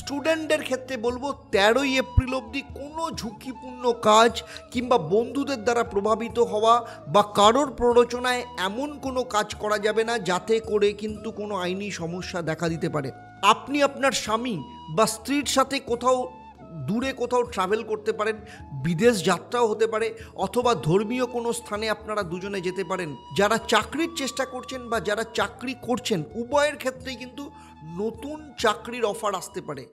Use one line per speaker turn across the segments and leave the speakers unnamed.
স্টুডেন্টদের ক্ষেত্রে বলবো তেরোই এপ্রিল অবধি কোনো ঝুঁকিপূর্ণ কাজ কিংবা বন্ধুদের দ্বারা প্রভাবিত হওয়া বা কারোর প্ররোচনায় এমন কোনো কাজ করা যাবে না যাতে করে কিন্তু কোনো আইনি সমস্যা দেখা দিতে পারে আপনি আপনার স্বামী বা স্ত্রীর সাথে কোথাও দূরে কোথাও ট্রাভেল করতে পারেন বিদেশ যাত্রাও হতে পারে অথবা ধর্মীয় কোনো স্থানে আপনারা দুজনে যেতে পারেন যারা চাকরির চেষ্টা করছেন বা যারা চাকরি করছেন উভয়ের ক্ষেত্রেই কিন্তু নতুন চাকরির অফার আসতে পারে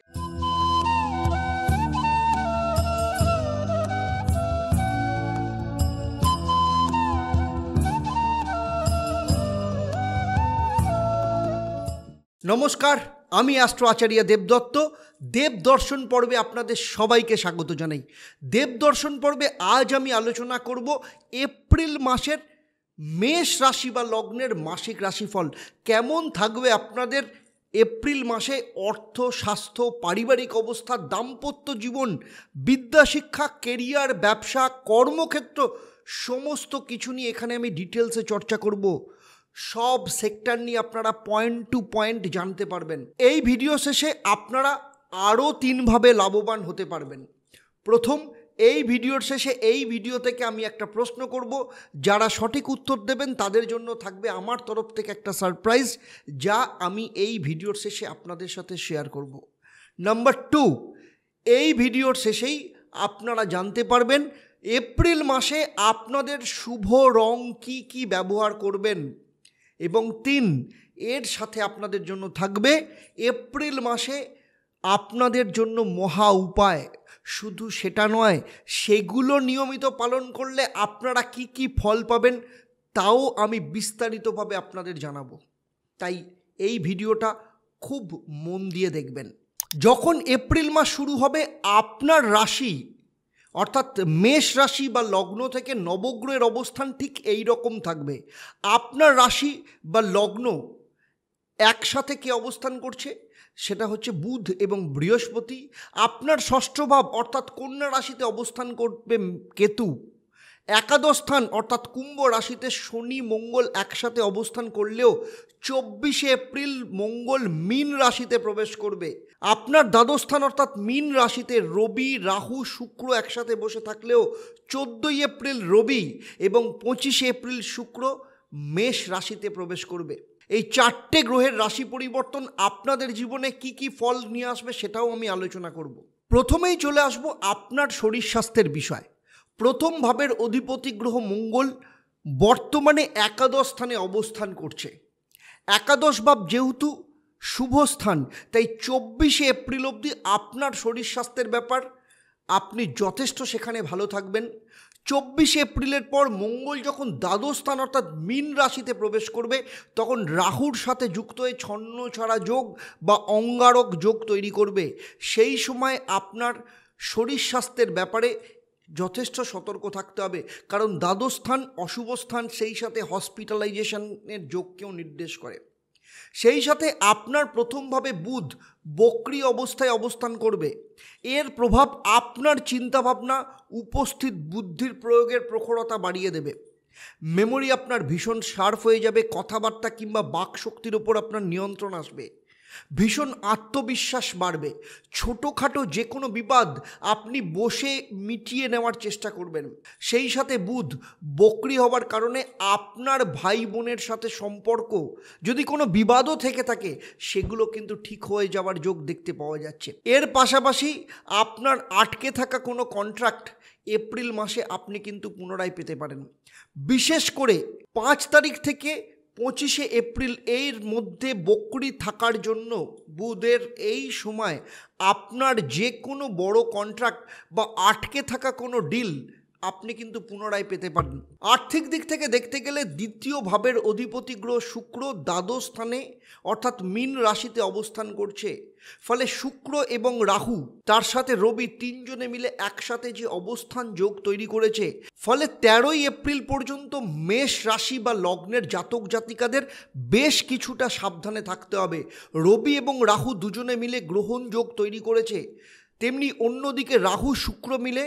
নমস্কার আমি অ্যাস্ট্রো আচার্য দেবদত্ত দেবদর্শন পর্বে আপনাদের সবাইকে স্বাগত জানাই দেবদর্শন পর্বে আজ আমি আলোচনা করব এপ্রিল মাসের মেষ রাশি বা লগ্নের মাসিক রাশিফল কেমন থাকবে আপনাদের এপ্রিল মাসে অর্থ স্বাস্থ্য পারিবারিক অবস্থা দাম্পত্য জীবন বিদ্যা শিক্ষা কেরিয়ার ব্যবসা কর্মক্ষেত্র সমস্ত কিছু নিয়ে এখানে আমি ডিটেলসে চর্চা করব সব সেক্টর নিয়ে আপনারা পয়েন্ট টু পয়েন্ট জানতে পারবেন এই ভিডিও শেষে আপনারা আরও তিনভাবে লাভবান হতে পারবেন প্রথম এই ভিডিওর শেষে এই ভিডিও থেকে আমি একটা প্রশ্ন করব যারা সঠিক উত্তর দেবেন তাদের জন্য থাকবে আমার তরফ থেকে একটা সারপ্রাইজ যা আমি এই ভিডিওর শেষে আপনাদের সাথে শেয়ার করব নাম্বার টু এই ভিডিওর শেষেই আপনারা জানতে পারবেন এপ্রিল মাসে আপনাদের শুভ রং কি কি ব্যবহার করবেন এবং তিন এর সাথে আপনাদের জন্য থাকবে এপ্রিল মাসে আপনাদের জন্য মহা উপায় শুধু সেটা নয় সেগুলো নিয়মিত পালন করলে আপনারা কি কি ফল পাবেন তাও আমি বিস্তারিতভাবে আপনাদের জানাব তাই এই ভিডিওটা খুব মন দিয়ে দেখবেন যখন এপ্রিল মাস শুরু হবে আপনার রাশি অর্থাৎ মেষ রাশি বা লগ্ন থেকে নবগ্রহের অবস্থান ঠিক এই রকম থাকবে আপনার রাশি বা লগ্ন একসাথে কে অবস্থান করছে সেটা হচ্ছে বুধ এবং বৃহস্পতি আপনার ষষ্ঠ ভাব অর্থাৎ কন্যা রাশিতে অবস্থান করবে কেতু একাদশ স্থান অর্থাৎ কুম্ভ রাশিতে শনি মঙ্গল একসাথে অবস্থান করলেও চব্বিশে এপ্রিল মঙ্গল মিন রাশিতে প্রবেশ করবে আপনার দ্বাদস্থান অর্থাৎ মিন রাশিতে রবি রাহু শুক্র একসাথে বসে থাকলেও চোদ্দোই এপ্রিল রবি এবং পঁচিশে এপ্রিল শুক্র মেষ রাশিতে প্রবেশ করবে এই চারটে গ্রহের রাশি পরিবর্তন আপনাদের জীবনে কি কি ফল নিয়ে আসবে সেটাও আমি আলোচনা করব প্রথমেই চলে আসব আপনার শরীর স্বাস্থ্যের বিষয় প্রথম ভাবের অধিপতি গ্রহ মঙ্গল বর্তমানে একাদশ স্থানে অবস্থান করছে একাদশ ভাব যেহেতু শুভ স্থান তাই চব্বিশে এপ্রিল অবধি আপনার শরীর স্বাস্থ্যের ব্যাপার আপনি যথেষ্ট সেখানে ভালো থাকবেন চব্বিশ এপ্রিলের পর মঙ্গল যখন দ্বাদস্থান অর্থাৎ মীন রাশিতে প্রবেশ করবে তখন রাহুর সাথে যুক্ত হয়ে ছন্ন ছাড়া যোগ বা অঙ্গারক যোগ তৈরি করবে সেই সময় আপনার শরীর স্বাস্থ্যের ব্যাপারে যথেষ্ট সতর্ক থাকতে হবে কারণ দ্বাদস্থান অশুভস্থান সেই সাথে হসপিটালাইজেশনের যোগকেও নির্দেশ করে সেই সাথে আপনার প্রথমভাবে বুধ বক্রি অবস্থায় অবস্থান করবে এর প্রভাব আপনার চিন্তাভাবনা উপস্থিত বুদ্ধির প্রয়োগের প্রখরতা বাড়িয়ে দেবে মেমোরি আপনার ভীষণ শার্প হয়ে যাবে কথাবার্তা কিংবা বাকশক্তির ওপর আপনার নিয়ন্ত্রণ আসবে ভীষণ আত্মবিশ্বাস বাড়বে ছোটোখাটো যে কোনো বিবাদ আপনি বসে মিটিয়ে নেওয়ার চেষ্টা করবেন সেই সাথে বুধ বকরি হবার কারণে আপনার ভাই বোনের সাথে সম্পর্ক যদি কোনো বিবাদও থেকে থাকে সেগুলো কিন্তু ঠিক হয়ে যাওয়ার যোগ দেখতে পাওয়া যাচ্ছে এর পাশাপাশি আপনার আটকে থাকা কোনো কন্ট্রাক্ট এপ্রিল মাসে আপনি কিন্তু পুনরায় পেতে পারেন বিশেষ করে পাঁচ তারিখ থেকে পঁচিশে এপ্রিল এর মধ্যে বকরি থাকার জন্য বুধের এই সময় আপনার যে কোনো বড় কন্ট্রাক্ট বা আটকে থাকা কোনো ডিল আপনি কিন্তু পুনরায় পেতে পারেন আর্থিক দিক থেকে দেখতে গেলে দ্বিতীয় ভাবের অধিপতি গ্রহ শুক্র দ্বাদশ স্থানে অর্থাৎ মীন রাশিতে অবস্থান করছে ফলে শুক্র এবং রাহু তার সাথে রবি তিনজনে মিলে একসাথে যে অবস্থান যোগ তৈরি করেছে ফলে তেরোই এপ্রিল পর্যন্ত মেষ রাশি বা লগ্নের জাতক জাতিকাদের বেশ কিছুটা সাবধানে থাকতে হবে রবি এবং রাহু দুজনে মিলে গ্রহণ যোগ তৈরি করেছে তেমনি অন্যদিকে রাহু শুক্র মিলে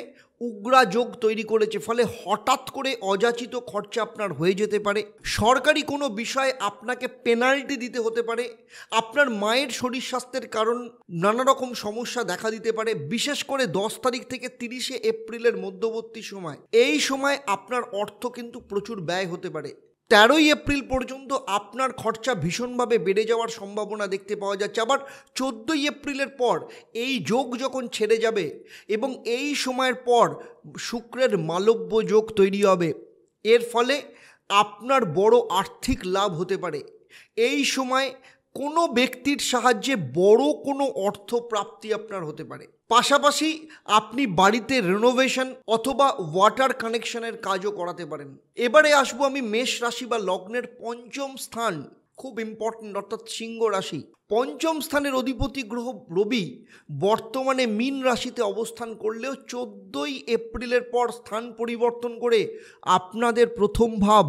উগ্রা যোগ তৈরি করেছে ফলে হঠাৎ করে অযাচিত খরচা আপনার হয়ে যেতে পারে সরকারি কোনো বিষয়ে আপনাকে পেনাল্টি দিতে হতে পারে আপনার মায়ের শরীর স্বাস্থ্যের কারণ নানা রকম সমস্যা দেখা দিতে পারে বিশেষ করে দশ তারিখ থেকে তিরিশে এপ্রিলের মধ্যবর্তী সময় এই সময় আপনার অর্থ কিন্তু প্রচুর ব্যয় হতে পারে তেরোই এপ্রিল পর্যন্ত আপনার খরচা ভীষণভাবে বেড়ে যাওয়ার সম্ভাবনা দেখতে পাওয়া যাচ্ছে আবার চোদ্দোই এপ্রিলের পর এই যোগ যখন ছেড়ে যাবে এবং এই সময়ের পর শুক্রের মালব্য যোগ তৈরি হবে এর ফলে আপনার বড় আর্থিক লাভ হতে পারে এই সময় কোনো ব্যক্তির সাহায্যে বড় কোনো অর্থ প্রাপ্তি আপনার হতে পারে পাশাপাশি আপনি বাড়িতে রেনোভেশন অথবা ওয়াটার কানেকশনের কাজও করাতে পারেন এবারে আসবো আমি মেষ রাশি বা লগ্নের পঞ্চম স্থান খুব ইম্পর্টেন্ট অর্থাৎ সিংহ রাশি পঞ্চম স্থানের অধিপতি গ্রহ রবি বর্তমানে মীন রাশিতে অবস্থান করলেও চোদ্দোই এপ্রিলের পর স্থান পরিবর্তন করে আপনাদের প্রথম ভাব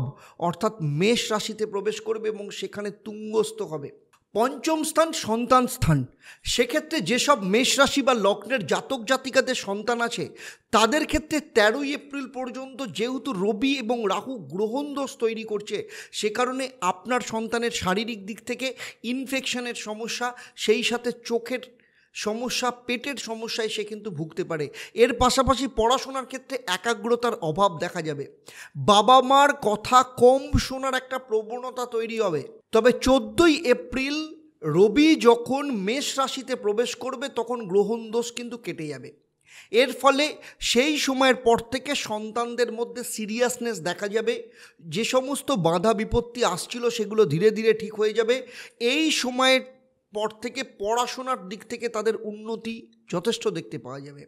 অর্থাৎ মেষ রাশিতে প্রবেশ করবে এবং সেখানে তুঙ্গস্থ হবে পঞ্চম স্থান সন্তান স্থান সেক্ষেত্রে যেসব মেষ রাশি বা লগ্নের জাতক জাতিকাদের সন্তান আছে তাদের ক্ষেত্রে তেরোই এপ্রিল পর্যন্ত যেহেতু রবি এবং রাহু গ্রহণ দোষ তৈরি করছে সে কারণে আপনার সন্তানের শারীরিক দিক থেকে ইনফেকশনের সমস্যা সেই সাথে চোখের সমস্যা পেটের সমস্যায় সে কিন্তু ভুগতে পারে এর পাশাপাশি পড়াশোনার ক্ষেত্রে একাগ্রতার অভাব দেখা যাবে বাবা মার কথা কম শোনার একটা প্রবণতা তৈরি হবে তবে চোদ্দোই এপ্রিল রবি যখন মেষ রাশিতে প্রবেশ করবে তখন গ্রহণ দোষ কিন্তু কেটে যাবে এর ফলে সেই সময়ের পর থেকে সন্তানদের মধ্যে সিরিয়াসনেস দেখা যাবে যে সমস্ত বাধা বিপত্তি আসছিল সেগুলো ধীরে ধীরে ঠিক হয়ে যাবে এই সময়ের পর থেকে পড়াশোনার দিক থেকে তাদের উন্নতি যথেষ্ট দেখতে পাওয়া যাবে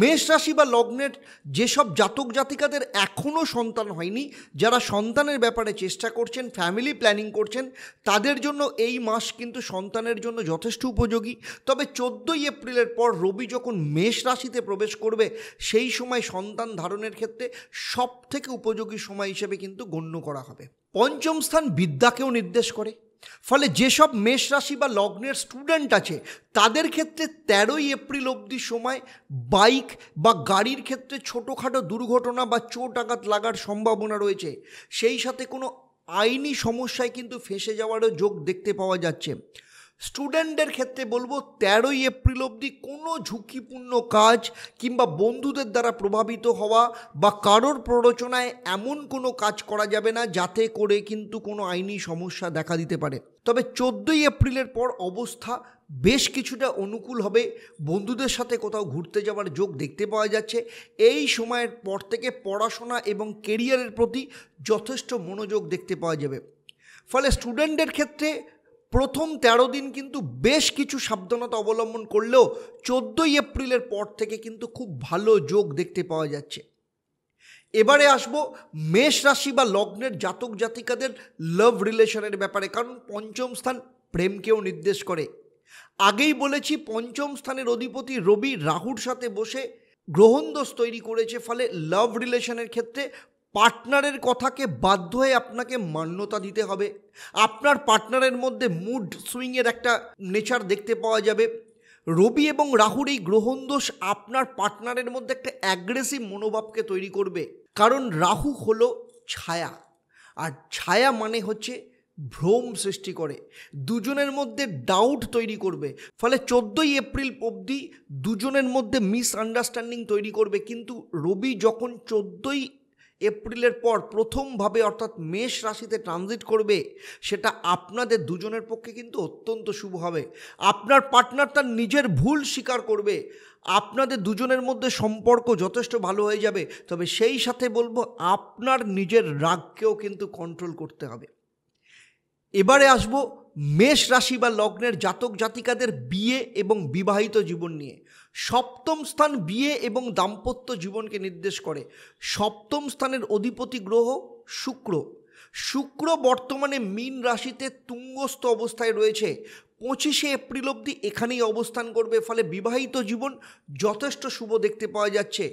মেষ রাশি বা লগ্নের যেসব জাতক জাতিকাদের এখনও সন্তান হয়নি যারা সন্তানের ব্যাপারে চেষ্টা করছেন ফ্যামিলি প্ল্যানিং করছেন তাদের জন্য এই মাস কিন্তু সন্তানের জন্য যথেষ্ট উপযোগী তবে চোদ্দোই এপ্রিলের পর রবি যখন মেষ রাশিতে প্রবেশ করবে সেই সময় সন্তান ধারণের ক্ষেত্রে সব থেকে উপযোগী সময় হিসেবে কিন্তু গণ্য করা হবে পঞ্চম স্থান বিদ্যাকেও নির্দেশ করে ফলে যেসব মেষ রাশি বা লগ্নের স্টুডেন্ট আছে তাদের ক্ষেত্রে তেরোই এপ্রিল অবধি সময় বাইক বা গাড়ির ক্ষেত্রে ছোটোখাটো দুর্ঘটনা বা চোট আঘাত লাগার সম্ভাবনা রয়েছে সেই সাথে কোনো আইনি সমস্যায় কিন্তু ফেঁসে যাওয়ারও যোগ দেখতে পাওয়া যাচ্ছে স্টুডেন্টদের ক্ষেত্রে বলবো তেরোই এপ্রিল অবধি কোনো ঝুঁকিপূর্ণ কাজ কিংবা বন্ধুদের দ্বারা প্রভাবিত হওয়া বা কারোর প্ররোচনায় এমন কোনো কাজ করা যাবে না যাতে করে কিন্তু কোনো আইনি সমস্যা দেখা দিতে পারে তবে চোদ্দোই এপ্রিলের পর অবস্থা বেশ কিছুটা অনুকূল হবে বন্ধুদের সাথে কোথাও ঘুরতে যাওয়ার যোগ দেখতে পাওয়া যাচ্ছে এই সময়ের পর থেকে পড়াশোনা এবং কেরিয়ারের প্রতি যথেষ্ট মনোযোগ দেখতে পাওয়া যাবে ফলে স্টুডেন্টদের ক্ষেত্রে প্রথম ১৩ দিন কিন্তু বেশ কিছু সাবধানতা অবলম্বন করলেও চোদ্দোই এপ্রিলের পর থেকে কিন্তু খুব ভালো যোগ দেখতে পাওয়া যাচ্ছে এবারে আসব মেষ রাশি বা লগ্নের জাতক জাতিকাদের লাভ রিলেশনের ব্যাপারে কারণ পঞ্চম স্থান প্রেমকেও নির্দেশ করে আগেই বলেছি পঞ্চম স্থানের অধিপতি রবি রাহুর সাথে বসে গ্রহণদোষ তৈরি করেছে ফলে লাভ রিলেশনের ক্ষেত্রে পার্টনারের কথাকে বাধ্য হয়ে আপনাকে মান্যতা দিতে হবে আপনার পার্টনারের মধ্যে মুড সুইংয়ের একটা নেচার দেখতে পাওয়া যাবে রবি এবং রাহুর এই গ্রহণ দোষ আপনার পার্টনারের মধ্যে একটা অ্যাগ্রেসিভ মনোভাবকে তৈরি করবে কারণ রাহু হলো ছায়া আর ছায়া মানে হচ্ছে ভ্রম সৃষ্টি করে দুজনের মধ্যে ডাউট তৈরি করবে ফলে চোদ্দোই এপ্রিল অবধি দুজনের মধ্যে মিসআন্ডারস্ট্যান্ডিং তৈরি করবে কিন্তু রবি যখন চোদ্দোই এপ্রিলের পর প্রথমভাবে অর্থাৎ মেষ রাশিতে ট্রানজিট করবে সেটা আপনাদের দুজনের পক্ষে কিন্তু অত্যন্ত শুভ হবে আপনার পার্টনার তার নিজের ভুল স্বীকার করবে আপনাদের দুজনের মধ্যে সম্পর্ক যথেষ্ট ভালো হয়ে যাবে তবে সেই সাথে বলবো আপনার নিজের রাগকেও কিন্তু কন্ট্রোল করতে হবে এবারে আসবো মেষ রাশি বা লগ্নের জাতক জাতিকাদের বিয়ে এবং বিবাহিত জীবন নিয়ে সপ্তম স্থান বিয়ে এবং দাম্পত্য জীবনকে নির্দেশ করে সপ্তম স্থানের অধিপতি গ্রহ শুক্র শুক্র বর্তমানে মীন রাশিতে তুঙ্গস্থ অবস্থায় রয়েছে পঁচিশে এপ্রিল অবধি এখানেই অবস্থান করবে ফলে বিবাহিত জীবন যথেষ্ট শুভ দেখতে পাওয়া যাচ্ছে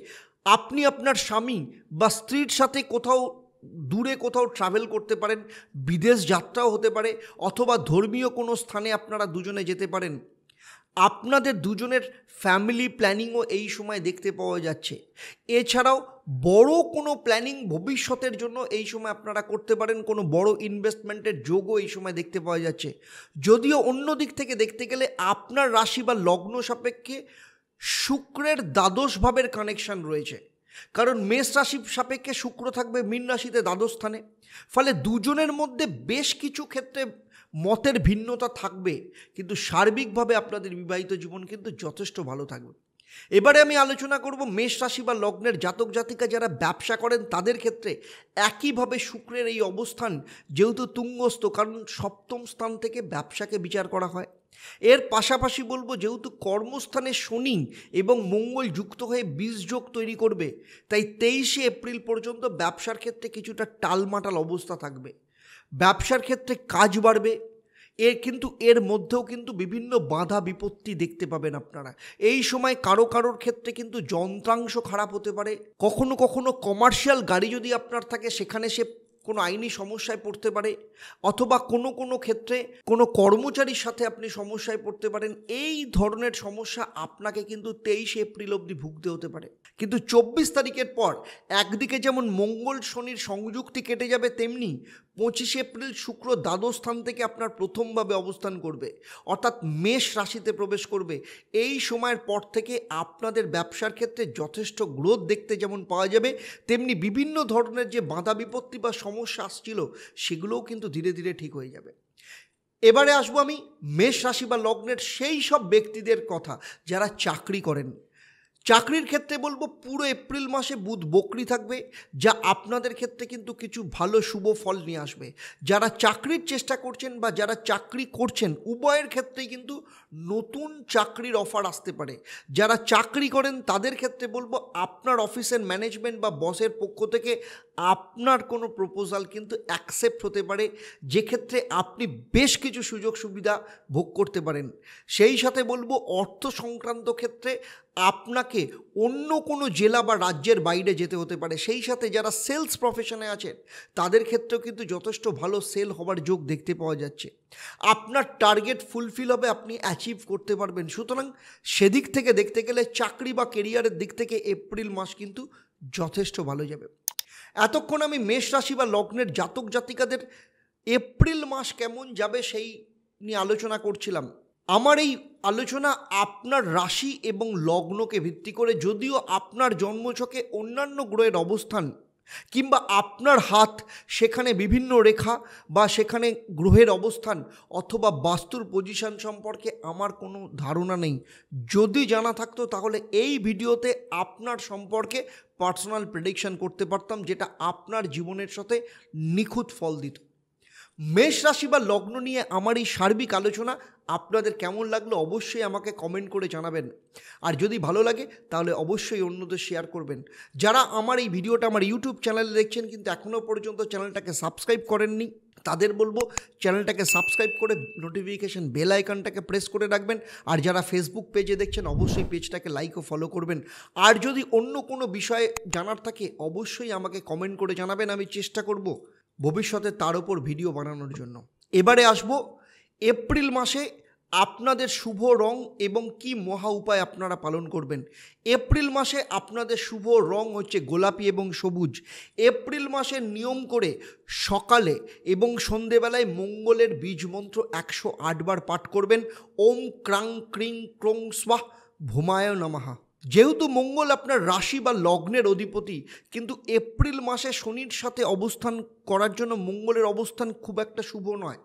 আপনি আপনার স্বামী বা স্ত্রীর সাথে কোথাও দূরে কোথাও ট্রাভেল করতে পারেন বিদেশ যাত্রাও হতে পারে অথবা ধর্মীয় কোনো স্থানে আপনারা দুজনে যেতে পারেন আপনাদের দুজনের ফ্যামিলি প্ল্যানিংও এই সময় দেখতে পাওয়া যাচ্ছে এছাড়াও বড় কোনো প্ল্যানিং ভবিষ্যতের জন্য এই সময় আপনারা করতে পারেন কোনো বড় ইনভেস্টমেন্টের যোগও এই সময় দেখতে পাওয়া যাচ্ছে যদিও অন্য দিক থেকে দেখতে গেলে আপনার রাশি বা লগ্ন সাপেক্ষে শুক্রের দ্বাদশ ভাবের কানেকশান রয়েছে কারণ মেষ রাশি সাপেক্ষে শুক্র থাকবে মীন রাশিতে দ্বাদশ স্থানে ফলে দুজনের মধ্যে বেশ কিছু ক্ষেত্রে মতের ভিন্নতা থাকবে কিন্তু সার্বিকভাবে আপনাদের বিবাহিত জীবন কিন্তু যথেষ্ট ভালো থাকবে এবারে আমি আলোচনা করব মেষ রাশি বা লগ্নের জাতক জাতিকা যারা ব্যবসা করেন তাদের ক্ষেত্রে একইভাবে শুক্রের এই অবস্থান যেহেতু তুঙ্গস্থ কারণ সপ্তম স্থান থেকে ব্যবসাকে বিচার করা হয় এর পাশাপাশি বলবো যেহেতু কর্মস্থানে শনি এবং মঙ্গল যুক্ত হয়ে বীজযোগ তৈরি করবে তাই তেইশে এপ্রিল পর্যন্ত ব্যবসার ক্ষেত্রে কিছুটা টালমাটাল অবস্থা থাকবে ব্যবসার ক্ষেত্রে কাজ বাড়বে এর কিন্তু এর মধ্যেও কিন্তু বিভিন্ন বাধা বিপত্তি দেখতে পাবেন আপনারা এই সময় কারো কারোর ক্ষেত্রে কিন্তু যন্ত্রাংশ খারাপ হতে পারে কখনো কখনো কমার্শিয়াল গাড়ি যদি আপনার থাকে সেখানে সে কোনো আইনি সমস্যায় পড়তে পারে অথবা কোনো কোনো ক্ষেত্রে কোনো কর্মচারীর সাথে আপনি সমস্যায় পড়তে পারেন এই ধরনের সমস্যা আপনাকে কিন্তু তেইশে এপ্রিল অবধি ভুগতে হতে পারে কিন্তু চব্বিশ তারিখের পর একদিকে যেমন মঙ্গল শনির সংযুক্তি কেটে যাবে তেমনি পঁচিশে এপ্রিল শুক্র দ্বাদশস্থান থেকে আপনার প্রথমভাবে অবস্থান করবে অর্থাৎ মেষ রাশিতে প্রবেশ করবে এই সময়ের পর থেকে আপনাদের ব্যবসার ক্ষেত্রে যথেষ্ট গ্রোথ দেখতে যেমন পাওয়া যাবে তেমনি বিভিন্ন ধরনের যে বাধা বিপত্তি বা সমস্যা সমস্যা আসছিল সেগুলোও কিন্তু ধীরে ধীরে ঠিক হয়ে যাবে এবারে আসবো আমি মেষ রাশি বা লগ্নের সেই সব ব্যক্তিদের কথা যারা চাকরি করেন চাকরির ক্ষেত্রে বলবো পুরো এপ্রিল মাসে বুধ বকরি থাকবে যা আপনাদের ক্ষেত্রে কিন্তু কিছু ভালো শুভ ফল নিয়ে আসবে যারা চাকরির চেষ্টা করছেন বা যারা চাকরি করছেন উভয়ের ক্ষেত্রেই কিন্তু নতুন চাকরির অফার আসতে পারে যারা চাকরি করেন তাদের ক্ষেত্রে বলবো আপনার অফিসের ম্যানেজমেন্ট বা বসের পক্ষ থেকে আপনার কোনো প্রপোজাল কিন্তু অ্যাকসেপ্ট হতে পারে যে ক্ষেত্রে আপনি বেশ কিছু সুযোগ সুবিধা ভোগ করতে পারেন সেই সাথে বলবো অর্থ সংক্রান্ত ক্ষেত্রে আপনাকে অন্য কোনো জেলা বা রাজ্যের বাইরে যেতে হতে পারে সেই সাথে যারা সেলস প্রফেশনে আছেন তাদের ক্ষেত্রেও কিন্তু যথেষ্ট ভালো সেল হওয়ার যোগ দেখতে পাওয়া যাচ্ছে আপনার টার্গেট ফুলফিল হবে আপনি অ্যাচিভ করতে পারবেন সুতরাং সেদিক থেকে দেখতে গেলে চাকরি বা কেরিয়ারের দিক থেকে এপ্রিল মাস কিন্তু যথেষ্ট ভালো যাবে এতক্ষণ আমি মেষ রাশি বা লগ্নের জাতক জাতিকাদের এপ্রিল মাস কেমন যাবে সেই নিয়ে আলোচনা করছিলাম আমার এই আলোচনা আপনার রাশি এবং লগ্নকে ভিত্তি করে যদিও আপনার জন্মছকে অন্যান্য গ্রহের অবস্থান কিংবা আপনার হাত সেখানে বিভিন্ন রেখা বা সেখানে গ্রহের অবস্থান অথবা বাস্তুর পজিশন সম্পর্কে আমার কোনো ধারণা নেই যদি জানা থাকতো তাহলে এই ভিডিওতে আপনার সম্পর্কে পার্সোনাল প্রেডিকশান করতে পারতাম যেটা আপনার জীবনের সাথে নিখুঁত ফল দিত মেষ রাশি বা লগ্ন নিয়ে আমার এই সার্বিক আলোচনা আপনাদের কেমন লাগলো অবশ্যই আমাকে কমেন্ট করে জানাবেন আর যদি ভালো লাগে তাহলে অবশ্যই অন্যদের শেয়ার করবেন যারা আমার এই ভিডিওটা আমার ইউটিউব চ্যানেলে দেখছেন কিন্তু এখনও পর্যন্ত চ্যানেলটাকে সাবস্ক্রাইব করেননি তাদের বলবো চ্যানেলটাকে সাবস্ক্রাইব করে নোটিফিকেশান বেল আইকনটাকে প্রেস করে রাখবেন আর যারা ফেসবুক পেজে দেখছেন অবশ্যই পেজটাকে লাইক ও ফলো করবেন আর যদি অন্য কোনো বিষয়ে জানার থাকে অবশ্যই আমাকে কমেন্ট করে জানাবেন আমি চেষ্টা করবো ভবিষ্যতে তার ওপর ভিডিও বানানোর জন্য এবারে আসব এপ্রিল মাসে আপনাদের শুভ রং এবং কি মহা উপায় আপনারা পালন করবেন এপ্রিল মাসে আপনাদের শুভ রং হচ্ছে গোলাপি এবং সবুজ এপ্রিল মাসে নিয়ম করে সকালে এবং সন্ধেবেলায় মঙ্গলের বীজ মন্ত্র একশো আটবার পাঠ করবেন ওম ক্রাং ক্রিং ক্রং স্বাহ ভুমায় নমাহা যেহেতু মঙ্গল আপনার রাশি বা লগ্নের অধিপতি কিন্তু এপ্রিল মাসে শনির সাথে অবস্থান করার জন্য মঙ্গলের অবস্থান খুব একটা শুভ নয়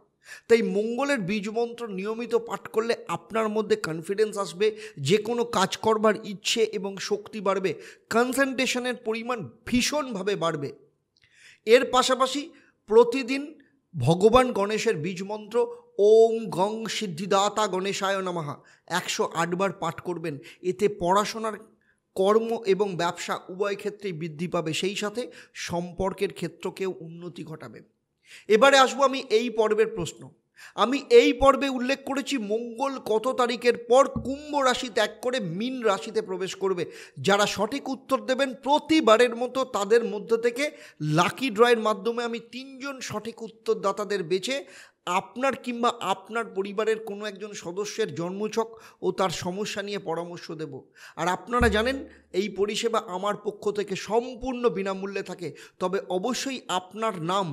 তাই মঙ্গলের বীজ মন্ত্র নিয়মিত পাঠ করলে আপনার মধ্যে কনফিডেন্স আসবে যে কোনো কাজ করবার ইচ্ছে এবং শক্তি বাড়বে কনসেন্ট্রেশনের পরিমাণ ভীষণভাবে বাড়বে এর পাশাপাশি প্রতিদিন ভগবান গণেশের বীজ মন্ত্র ওম গং সিদ্ধিদাতা গণেশায় নামাহা একশো আটবার পাঠ করবেন এতে পড়াশোনার কর্ম এবং ব্যবসা উভয় ক্ষেত্রেই বৃদ্ধি পাবে সেই সাথে সম্পর্কের ক্ষেত্রকেও উন্নতি ঘটাবে এবারে আসবো আমি এই পর্বের প্রশ্ন আমি এই পর্বে উল্লেখ করেছি মঙ্গল কত তারিখের পর কুম্ভ রাশি ত্যাগ করে মিন রাশিতে প্রবেশ করবে যারা সঠিক উত্তর দেবেন প্রতিবারের মতো তাদের মধ্যে থেকে লাকি ড্রয়ের মাধ্যমে আমি তিনজন সঠিক উত্তরদাতাদের বেছে আপনার কিংবা আপনার পরিবারের কোনো একজন সদস্যের জন্মছক ও তার সমস্যা নিয়ে পরামর্শ দেব আর আপনারা জানেন এই পরিষেবা আমার পক্ষ থেকে সম্পূর্ণ বিনামূল্যে থাকে তবে অবশ্যই আপনার নাম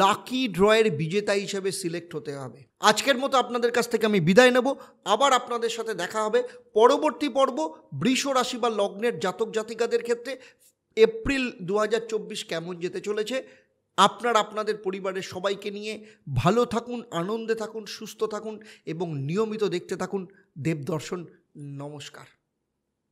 লাকি ড্রয়ের বিজেতা হিসেবে সিলেক্ট হতে হবে আজকের মতো আপনাদের কাছ থেকে আমি বিদায় নেব আবার আপনাদের সাথে দেখা হবে পরবর্তী পর্ব বৃষ রাশি বা লগ্নের জাতক জাতিকাদের ক্ষেত্রে এপ্রিল দু কেমন যেতে চলেছে আপনার আপনাদের পরিবারের সবাইকে নিয়ে ভালো থাকুন আনন্দে থাকুন সুস্থ থাকুন এবং নিয়মিত দেখতে থাকুন দেবদর্শন নমস্কার